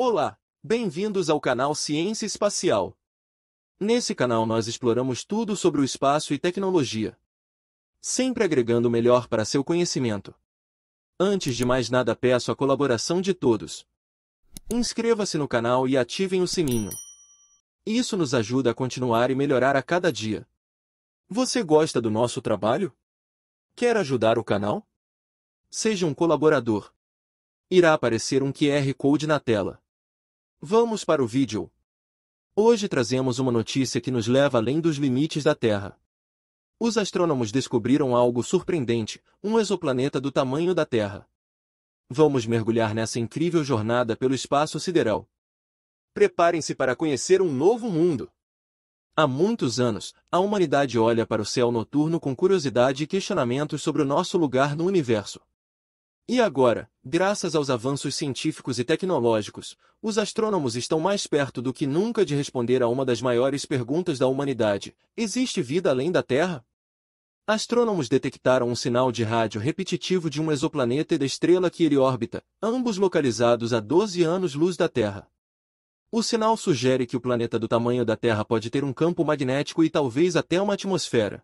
Olá, bem-vindos ao canal Ciência Espacial. Nesse canal nós exploramos tudo sobre o espaço e tecnologia, sempre agregando o melhor para seu conhecimento. Antes de mais nada peço a colaboração de todos. Inscreva-se no canal e ativem o sininho. Isso nos ajuda a continuar e melhorar a cada dia. Você gosta do nosso trabalho? Quer ajudar o canal? Seja um colaborador. Irá aparecer um QR Code na tela. Vamos para o vídeo. Hoje trazemos uma notícia que nos leva além dos limites da Terra. Os astrônomos descobriram algo surpreendente, um exoplaneta do tamanho da Terra. Vamos mergulhar nessa incrível jornada pelo espaço sideral. Preparem-se para conhecer um novo mundo. Há muitos anos, a humanidade olha para o céu noturno com curiosidade e questionamentos sobre o nosso lugar no universo. E agora, graças aos avanços científicos e tecnológicos, os astrônomos estão mais perto do que nunca de responder a uma das maiores perguntas da humanidade: existe vida além da Terra? Astrônomos detectaram um sinal de rádio repetitivo de um exoplaneta e da estrela que ele orbita, ambos localizados a 12 anos-luz da Terra. O sinal sugere que o planeta do tamanho da Terra pode ter um campo magnético e talvez até uma atmosfera.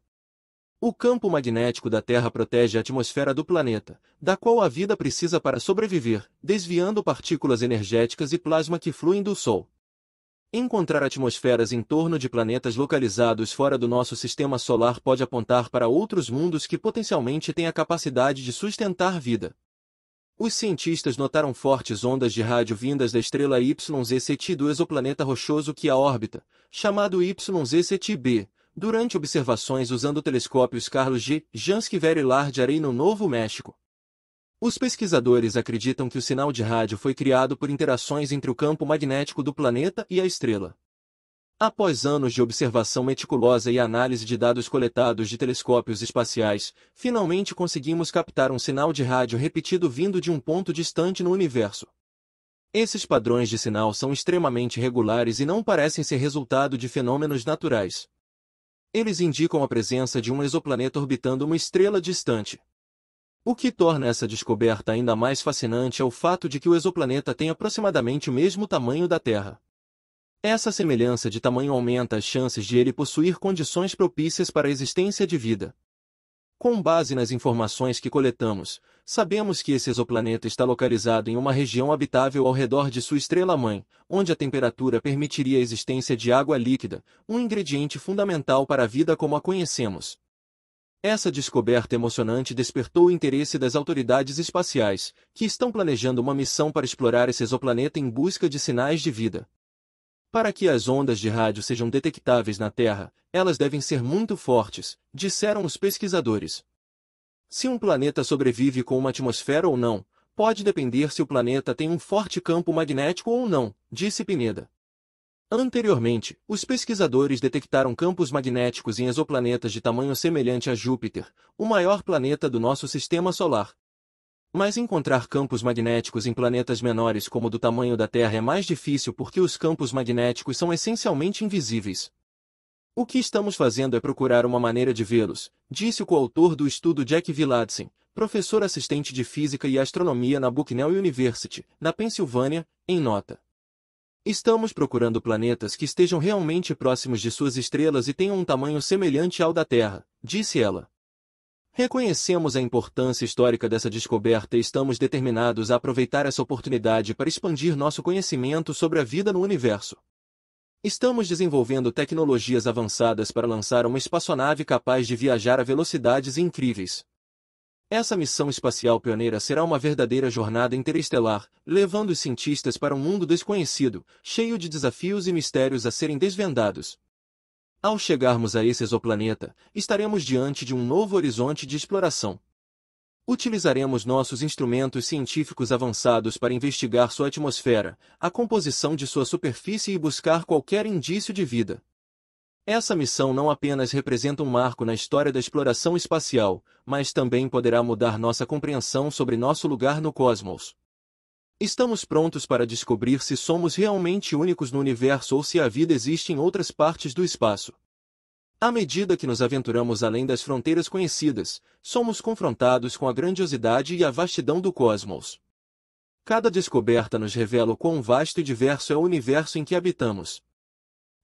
O campo magnético da Terra protege a atmosfera do planeta, da qual a vida precisa para sobreviver, desviando partículas energéticas e plasma que fluem do Sol. Encontrar atmosferas em torno de planetas localizados fora do nosso sistema solar pode apontar para outros mundos que potencialmente têm a capacidade de sustentar vida. Os cientistas notaram fortes ondas de rádio vindas da estrela YZ Ceti do exoplaneta rochoso que a órbita, chamado YZ Ceti b, durante observações usando telescópios Carlos G. Jansky Large-Arey no Novo México. Os pesquisadores acreditam que o sinal de rádio foi criado por interações entre o campo magnético do planeta e a estrela. Após anos de observação meticulosa e análise de dados coletados de telescópios espaciais, finalmente conseguimos captar um sinal de rádio repetido vindo de um ponto distante no universo. Esses padrões de sinal são extremamente regulares e não parecem ser resultado de fenômenos naturais eles indicam a presença de um exoplaneta orbitando uma estrela distante. O que torna essa descoberta ainda mais fascinante é o fato de que o exoplaneta tem aproximadamente o mesmo tamanho da Terra. Essa semelhança de tamanho aumenta as chances de ele possuir condições propícias para a existência de vida. Com base nas informações que coletamos, sabemos que esse exoplaneta está localizado em uma região habitável ao redor de sua estrela-mãe, onde a temperatura permitiria a existência de água líquida, um ingrediente fundamental para a vida como a conhecemos. Essa descoberta emocionante despertou o interesse das autoridades espaciais, que estão planejando uma missão para explorar esse exoplaneta em busca de sinais de vida. Para que as ondas de rádio sejam detectáveis na Terra, elas devem ser muito fortes, disseram os pesquisadores. Se um planeta sobrevive com uma atmosfera ou não, pode depender se o planeta tem um forte campo magnético ou não, disse Pineda. Anteriormente, os pesquisadores detectaram campos magnéticos em exoplanetas de tamanho semelhante a Júpiter, o maior planeta do nosso sistema solar, mas encontrar campos magnéticos em planetas menores como do tamanho da Terra é mais difícil porque os campos magnéticos são essencialmente invisíveis. O que estamos fazendo é procurar uma maneira de vê-los, disse o coautor do estudo Jack Viladsen, professor assistente de física e astronomia na Bucknell University, na Pensilvânia, em nota. Estamos procurando planetas que estejam realmente próximos de suas estrelas e tenham um tamanho semelhante ao da Terra, disse ela. Reconhecemos a importância histórica dessa descoberta e estamos determinados a aproveitar essa oportunidade para expandir nosso conhecimento sobre a vida no universo. Estamos desenvolvendo tecnologias avançadas para lançar uma espaçonave capaz de viajar a velocidades incríveis. Essa missão espacial pioneira será uma verdadeira jornada interestelar, levando os cientistas para um mundo desconhecido, cheio de desafios e mistérios a serem desvendados. Ao chegarmos a esse exoplaneta, estaremos diante de um novo horizonte de exploração. Utilizaremos nossos instrumentos científicos avançados para investigar sua atmosfera, a composição de sua superfície e buscar qualquer indício de vida. Essa missão não apenas representa um marco na história da exploração espacial, mas também poderá mudar nossa compreensão sobre nosso lugar no cosmos. Estamos prontos para descobrir se somos realmente únicos no universo ou se a vida existe em outras partes do espaço. À medida que nos aventuramos além das fronteiras conhecidas, somos confrontados com a grandiosidade e a vastidão do cosmos. Cada descoberta nos revela o quão vasto e diverso é o universo em que habitamos.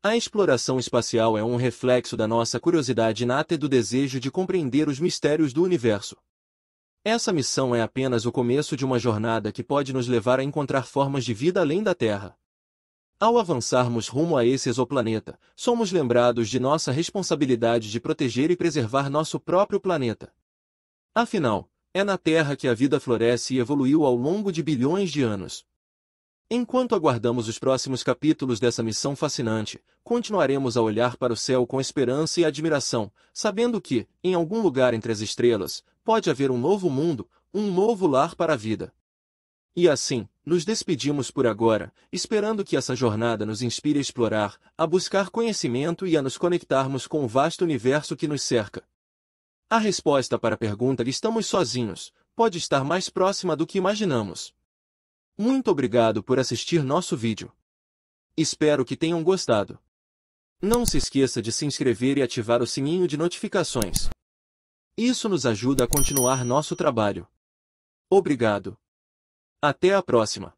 A exploração espacial é um reflexo da nossa curiosidade inata e do desejo de compreender os mistérios do universo. Essa missão é apenas o começo de uma jornada que pode nos levar a encontrar formas de vida além da Terra. Ao avançarmos rumo a esse exoplaneta, somos lembrados de nossa responsabilidade de proteger e preservar nosso próprio planeta. Afinal, é na Terra que a vida floresce e evoluiu ao longo de bilhões de anos. Enquanto aguardamos os próximos capítulos dessa missão fascinante, continuaremos a olhar para o céu com esperança e admiração, sabendo que, em algum lugar entre as estrelas, pode haver um novo mundo, um novo lar para a vida. E assim, nos despedimos por agora, esperando que essa jornada nos inspire a explorar, a buscar conhecimento e a nos conectarmos com o vasto universo que nos cerca. A resposta para a pergunta estamos sozinhos pode estar mais próxima do que imaginamos. Muito obrigado por assistir nosso vídeo. Espero que tenham gostado. Não se esqueça de se inscrever e ativar o sininho de notificações. Isso nos ajuda a continuar nosso trabalho. Obrigado. Até a próxima.